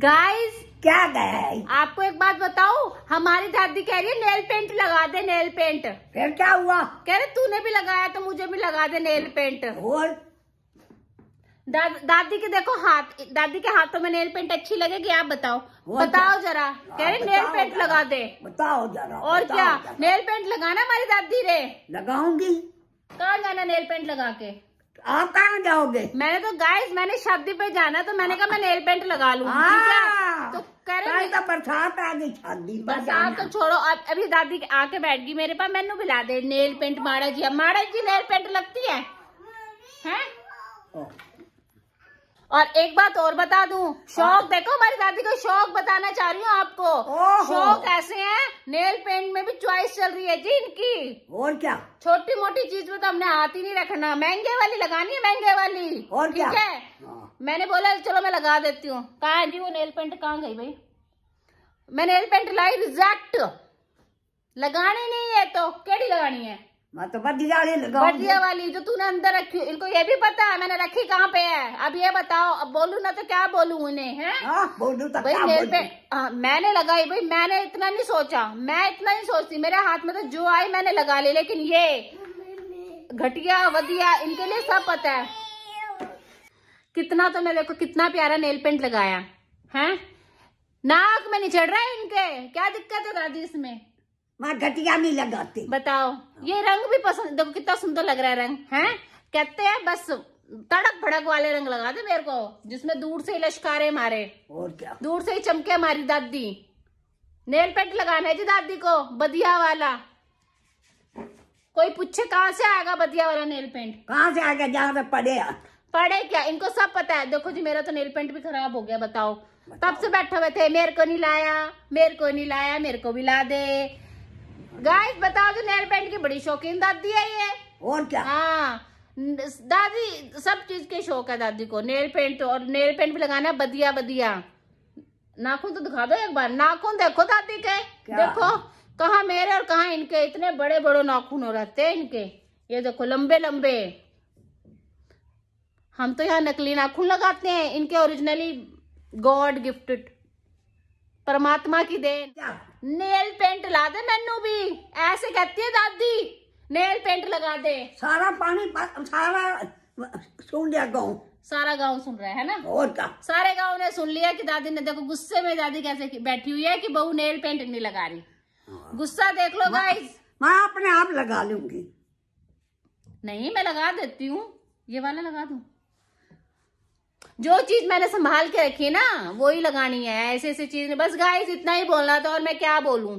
Guys क्या गया है आपको एक बात बताओ हमारी दादी कह रही है नेल पेंट लगा दे नेल पेंट फिर क्या हुआ कह रहे तूने भी लगाया तो मुझे भी लगा दे नेल पेंट और दा, दादी के देखो हाथ दादी के हाथों में नेल पेंट अच्छी लगेगी आप बताओ बताओ जरा कह रहे नेल हाँ, पेंट लगा दे बताओ जरा और क्या नेल पेंट लगाना हमारी दादी रे लगाऊंगी कहा जाना नेल पेंट लगा के आप कहाँ जाओगे मैंने तो गाइस मैंने शादी पे जाना तो मैंने कहा मैं नेल पेंट लगा लू हाँ। तो कह तो बरसात आ गई शादी बरसात तो छोड़ो अब अभी दादी आके बैठ गई मेरे पास मैनू बुला दे नेल पेंट माड़ा जी माड़ा जी नेल पेंट लगती है, है? और एक बात और बता दूं शौक हाँ। देखो हमारी दादी को शौक बताना चाह रही हूँ आपको शौक ऐसे हैं नेल पेंट चॉइस चल रही है जी इनकी और क्या छोटी मोटी चीज में तो हमने हाथ ही नहीं रखना महंगे वाली लगानी है महंगे वाली और क्या है हाँ। मैंने बोला चलो मैं लगा देती हूँ कहा है जी वो नेल पेंट कहाँ गई भाई मैं नेल पेंट लाई रिजेक्ट लगानी नहीं है तो केड़ी लगानी है तो बढ़िया वाली वाली जो तूने अंदर रखी इनको ये भी पता है मैंने रखी कहाँ पे है अब ये बताओ अब बोलू ना तो क्या बोलू उन्हें है हाँ, बोलू तो भाई मेरे पे आ, हाँ, मैंने लगाई भाई मैंने इतना नहीं सोचा मैं इतना नहीं सोचती मेरे हाथ में तो जो आई मैंने लगा ली लेकिन ये घटिया वधिया इनके लिए सब पता है कितना तो मैं देखो कितना प्यारा नेल पेंट लगाया है नाक में नहीं चढ़ रहा है इनके क्या दिक्कत है दादी इसमें वहाँ घटिया नहीं लगाती बताओ ये रंग भी पसंद देखो कितना सुंदर लग रहा है रंग है कहते हैं बस तड़क भड़क वाले रंग लगा दे मेरे को जिसमें दूर से ही लश्कारे मारे और क्या दूर से ही चमके मारी दादी नेल पेंट लगाना है जी दादी को बदिया वाला कोई पूछे कहाँ से आएगा बदिया वाला नेल पेंट कहाँ से आएगा जहाँ पे पड़े पड़े क्या इनको सब पता है देखो जी मेरा तो नेल पेंट भी खराब हो गया बताओ, बताओ। तब से बैठे हुए थे मेरे को नहीं लाया मेरे को नहीं लाया मेरे को भी ला दे गाइस बता दो नेल पेंट की बड़ी शौकीन दादी है ये और क्या हाँ दादी सब चीज के शौक है दादी को नेल पेंट और नेल पेंट भी लगाना बदिया बदिया नाखून तो दिखा दो एक बार नाखून देखो दादी के क्या? देखो कहा मेरे और कहा इनके इतने बड़े बड़े नाखून हो रहते हैं इनके ये देखो लंबे लंबे हम तो यहाँ नकली नाखून लगाते हैं इनके ओरिजिनली गॉड गिफ्टेड परमात्मा की देन क्या? नेल पेंट ला दे मेनू भी ऐसे कहती है दादी नेल पेंट लगा दे सारा पानी सारा सुन लिया गाँव सारा गांव सुन रहा है ना और क्या सारे गांव ने सुन लिया कि दादी ने देखो गुस्से में दादी कैसे बैठी हुई है कि बहू नेल पेंट नहीं लगा रही हाँ। गुस्सा देख लो गाइस मैं अपने आप लगा लूंगी नहीं मैं लगा देती हूँ ये वाला लगा दू जो चीज मैंने संभाल के रखी है ना वो ही लगानी है ऐसे ऐसे चीज बस गाइस इतना ही बोलना था और मैं क्या बोलूं